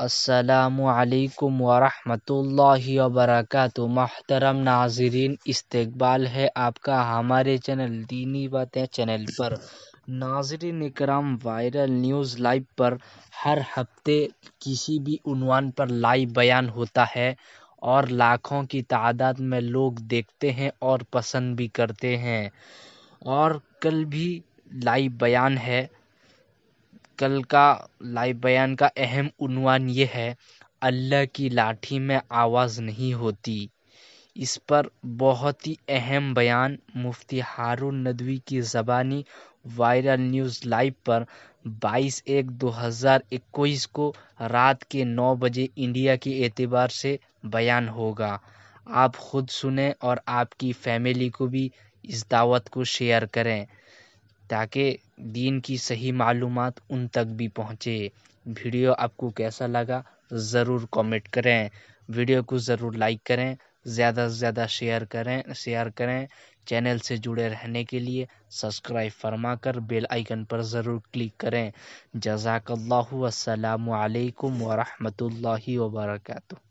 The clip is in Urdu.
السلام علیکم ورحمۃ اللہ وبرکاتہ محترم ناظرین استقبال ہے آپ کا ہمارے چینل دینی باتیں چینل پر ناظرین اکرام وائرل نیوز لائیو پر ہر ہفتے کسی بھی عنوان پر لائیو بیان ہوتا ہے اور لاکھوں کی تعداد میں لوگ دیکھتے ہیں اور پسند بھی کرتے ہیں اور کل بھی لائیو بیان ہے کل کا لائیو بیان کا اہم عنوان یہ ہے اللہ کی لاٹھی میں آواز نہیں ہوتی اس پر بہت ہی اہم بیان مفتی ندوی کی زبانی وائرل نیوز لائیو پر بائیس ایک دو ہزار اکویس کو رات کے نو بجے انڈیا کے اعتبار سے بیان ہوگا آپ خود سنیں اور آپ کی فیملی کو بھی اس دعوت کو شیئر کریں تاکہ دین کی صحیح معلومات ان تک بھی پہنچے ویڈیو آپ کو کیسا لگا ضرور کومنٹ کریں ویڈیو کو ضرور لائک کریں زیادہ سے زیادہ شیئر کریں شیئر کریں چینل سے جڑے رہنے کے لیے سبسکرائب فرما کر بیل آئیکن پر ضرور کلک کریں جزاک اللہ وسلام علیکم ورحمۃ اللہ وبرکاتہ